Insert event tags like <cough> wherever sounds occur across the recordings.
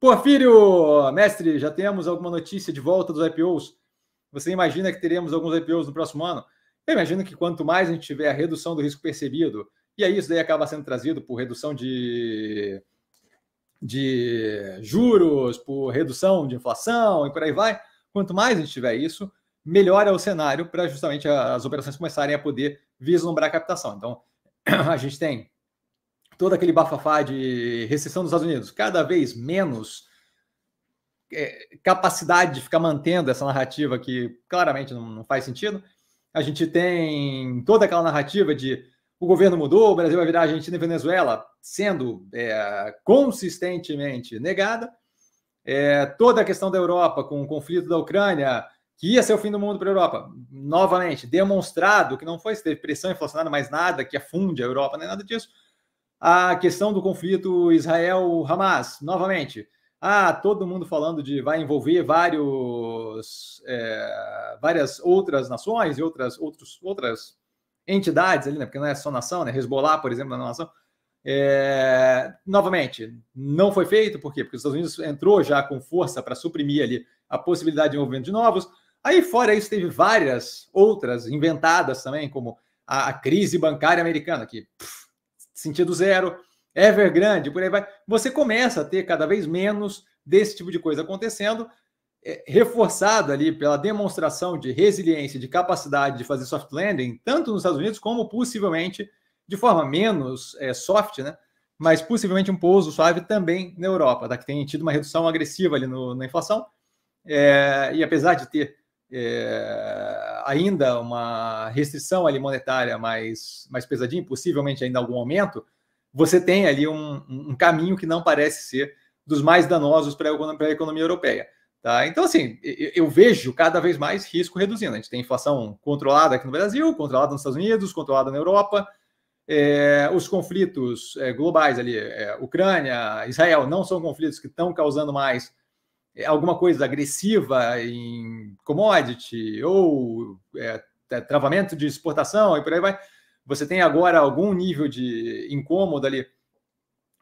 Porfírio, mestre, já temos alguma notícia de volta dos IPOs? Você imagina que teremos alguns IPOs no próximo ano? Eu imagino que quanto mais a gente tiver a redução do risco percebido, e aí isso daí acaba sendo trazido por redução de, de juros, por redução de inflação e por aí vai, quanto mais a gente tiver isso, melhor é o cenário para justamente as operações começarem a poder vislumbrar a captação. Então, <clears throat> a gente tem todo aquele bafafá de recessão dos Estados Unidos, cada vez menos é, capacidade de ficar mantendo essa narrativa que claramente não, não faz sentido. A gente tem toda aquela narrativa de o governo mudou, o Brasil vai virar Argentina e Venezuela, sendo é, consistentemente negada. É, toda a questão da Europa com o conflito da Ucrânia, que ia ser o fim do mundo para a Europa, novamente demonstrado que não foi, se teve pressão inflacionária, mais nada que afunde a Europa, nem nada disso. A questão do conflito Israel-Hamas, novamente. Ah, todo mundo falando de vai envolver vários, é, várias outras nações e outras, outros, outras entidades ali, né? Porque não é só nação, né? Hezbollah, por exemplo, não é nação. É, novamente, não foi feito, por quê? Porque os Estados Unidos entrou já com força para suprimir ali a possibilidade de envolvimento de novos. Aí fora isso, teve várias outras inventadas também, como a, a crise bancária americana, que sentido zero, Evergrande, por aí vai. Você começa a ter cada vez menos desse tipo de coisa acontecendo, é, reforçado ali pela demonstração de resiliência, de capacidade de fazer soft landing, tanto nos Estados Unidos como possivelmente de forma menos é, soft, né? Mas possivelmente um pouso suave também na Europa, tá? que tem tido uma redução agressiva ali no, na inflação. É, e apesar de ter é, ainda uma restrição ali monetária mais, mais pesadinha, possivelmente ainda algum aumento, você tem ali um, um caminho que não parece ser dos mais danosos para a economia europeia. Tá? Então, assim, eu vejo cada vez mais risco reduzindo. A gente tem inflação controlada aqui no Brasil, controlada nos Estados Unidos, controlada na Europa. É, os conflitos é, globais ali, é, Ucrânia, Israel, não são conflitos que estão causando mais é, alguma coisa agressiva em commodity ou é, é, travamento de exportação e por aí vai, você tem agora algum nível de incômodo ali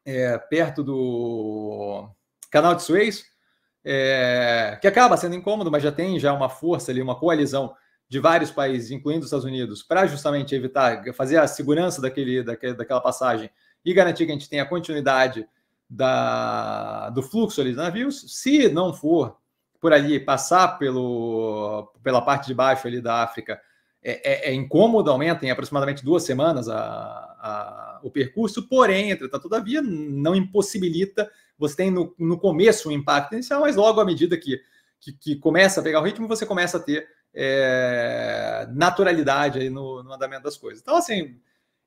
é, perto do canal de Suez, é, que acaba sendo incômodo, mas já tem já uma força ali, uma coalizão de vários países, incluindo os Estados Unidos, para justamente evitar, fazer a segurança daquele, daquele, daquela passagem e garantir que a gente tenha continuidade da, do fluxo ali de navios. Se não for por ali passar pelo, pela parte de baixo ali da África, é, é, é incômodo, aumenta em aproximadamente duas semanas a, a, o percurso, porém, entretanto, todavia, não impossibilita. Você tem no, no começo um impacto inicial, mas logo à medida que, que, que começa a pegar o ritmo, você começa a ter é, naturalidade aí no, no andamento das coisas. Então, assim,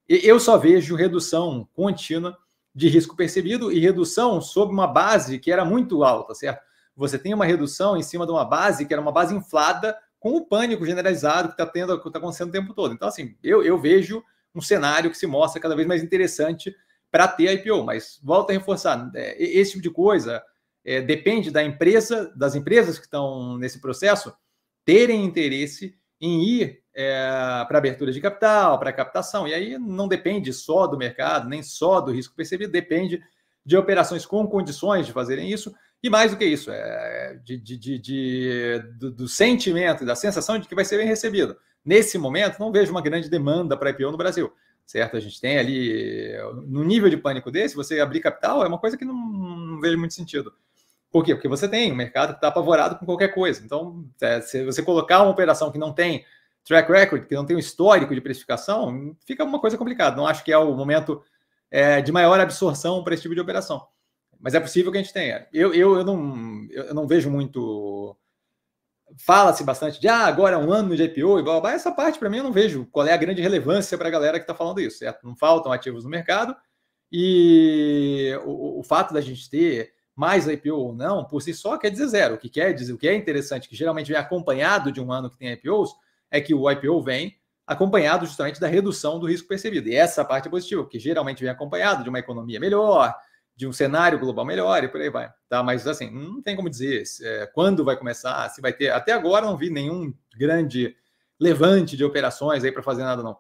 eu só vejo redução contínua de risco percebido e redução sob uma base que era muito alta, certo? Você tem uma redução em cima de uma base que era uma base inflada com o pânico generalizado que está tendo, que está acontecendo o tempo todo. Então, assim, eu, eu vejo um cenário que se mostra cada vez mais interessante para ter IPO, mas volta a reforçar, é, esse tipo de coisa é, depende da empresa, das empresas que estão nesse processo terem interesse em ir é, para abertura de capital, para captação. E aí não depende só do mercado, nem só do risco percebido, depende de operações com condições de fazerem isso. E mais do que isso, é de, de, de, de do, do, sentimento e da sensação de que vai ser bem recebido. Nesse momento, não vejo uma grande demanda para IPO no Brasil. Certo? A gente tem ali, no nível de pânico desse, você abrir capital é uma coisa que não, não vejo muito sentido. Por quê? Porque você tem um mercado que está apavorado com qualquer coisa. Então, é, se você colocar uma operação que não tem track record, que não tem um histórico de precificação, fica uma coisa complicada. Não acho que é o momento é, de maior absorção para esse tipo de operação. Mas é possível que a gente tenha. Eu, eu, eu, não, eu não vejo muito. Fala-se bastante de ah, agora é um ano de IPO e blá, blá, blá. Essa parte, para mim, eu não vejo qual é a grande relevância para a galera que está falando isso, certo? Não faltam ativos no mercado e o, o fato da gente ter mais IPO ou não, por si só, quer dizer zero. O que quer dizer, o que é interessante, que geralmente vem acompanhado de um ano que tem IPOs, é que o IPO vem acompanhado justamente da redução do risco percebido. E essa parte é positiva, que geralmente vem acompanhado de uma economia melhor, de um cenário global melhor e por aí vai. Tá? Mas assim, não tem como dizer é, quando vai começar, se vai ter. Até agora não vi nenhum grande levante de operações aí para fazer nada, não.